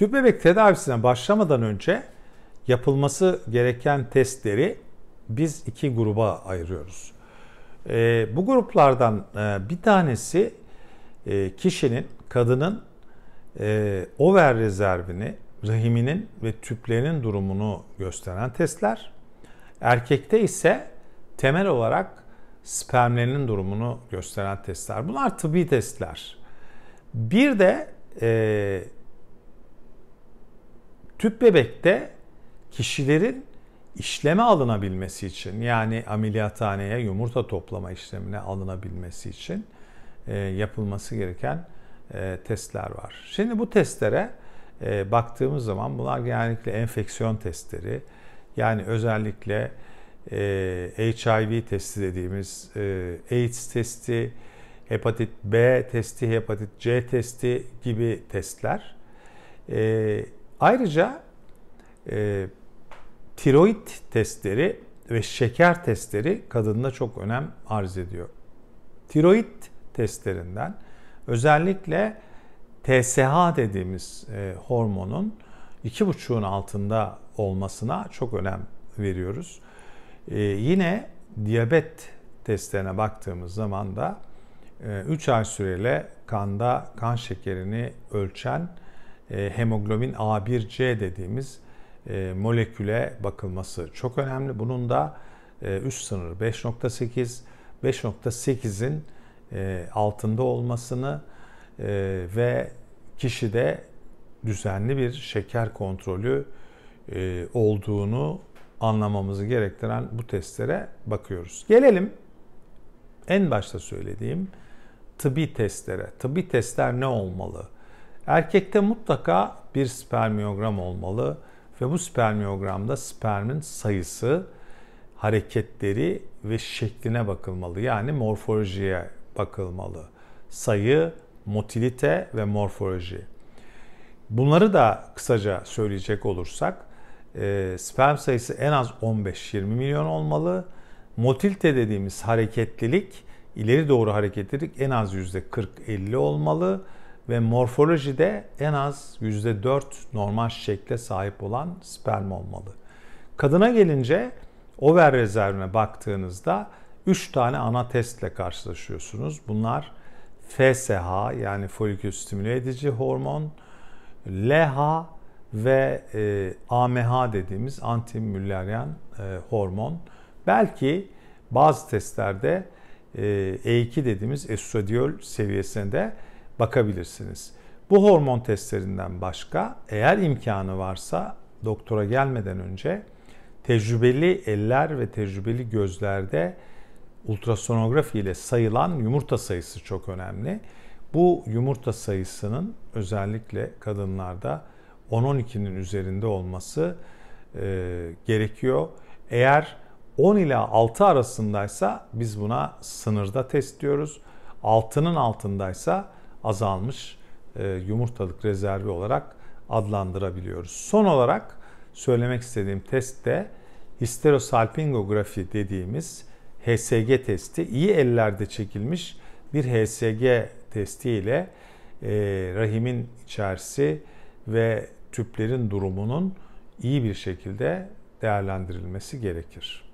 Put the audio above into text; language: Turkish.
Tüp bebek tedavisine başlamadan önce yapılması gereken testleri biz iki gruba ayırıyoruz. E, bu gruplardan e, bir tanesi e, kişinin, kadının e, over rezervini, rahiminin ve tüplerinin durumunu gösteren testler. Erkekte ise temel olarak spermlerinin durumunu gösteren testler. Bunlar tıbbi testler. Bir de e, tüp bebekte kişilerin işleme alınabilmesi için yani ameliyathaneye yumurta toplama işlemine alınabilmesi için e, yapılması gereken e, testler var. Şimdi bu testlere e, baktığımız zaman bunlar genellikle enfeksiyon testleri yani özellikle HIV testi dediğimiz AIDS testi, hepatit B testi, hepatit C testi gibi testler. Ayrıca e, tiroid testleri ve şeker testleri kadında çok önem arz ediyor. Tiroid testlerinden özellikle TSH dediğimiz e, hormonun 2,5'un altında olmasına çok önem veriyoruz. E, yine diyabet testlerine baktığımız zaman da 3 e, ay süreyle kanda kan şekerini ölçen e, hemoglobin A1C dediğimiz e, moleküle bakılması çok önemli. Bunun da e, üst sınır 5.8, 5.8'in altında olmasını ve kişide düzenli bir şeker kontrolü olduğunu anlamamızı gerektiren bu testlere bakıyoruz. Gelelim en başta söylediğim tıbbi testlere. Tıbbi testler ne olmalı? Erkekte mutlaka bir spermiyogram olmalı ve bu spermiyogramda spermin sayısı, hareketleri ve şekline bakılmalı. Yani morfolojiye bakılmalı. Sayı, motilite ve morfoloji. Bunları da kısaca söyleyecek olursak e, sperm sayısı en az 15-20 milyon olmalı. Motilite dediğimiz hareketlilik, ileri doğru hareketlilik en az %40-50 olmalı ve morfolojide en az %4 normal şekle sahip olan sperm olmalı. Kadına gelince over rezervine baktığınızda 3 tane ana testle karşılaşıyorsunuz. Bunlar FSH yani folikül stimüle edici hormon, LH ve e, AMH dediğimiz antimülleryen e, hormon. Belki bazı testlerde e, E2 dediğimiz estradiol seviyesinde bakabilirsiniz. Bu hormon testlerinden başka eğer imkanı varsa doktora gelmeden önce tecrübeli eller ve tecrübeli gözlerde ultrasonografi ile sayılan yumurta sayısı çok önemli. Bu yumurta sayısının özellikle kadınlarda 10-12'nin üzerinde olması e, gerekiyor. Eğer 10 ile 6 arasındaysa biz buna sınırda test diyoruz. 6'nın altındaysa azalmış e, yumurtalık rezervi olarak adlandırabiliyoruz. Son olarak söylemek istediğim test de histerosalpingografi dediğimiz HSG testi. iyi ellerde çekilmiş bir HSG testi ile e, rahimin içerisi ve tüplerin durumunun iyi bir şekilde değerlendirilmesi gerekir.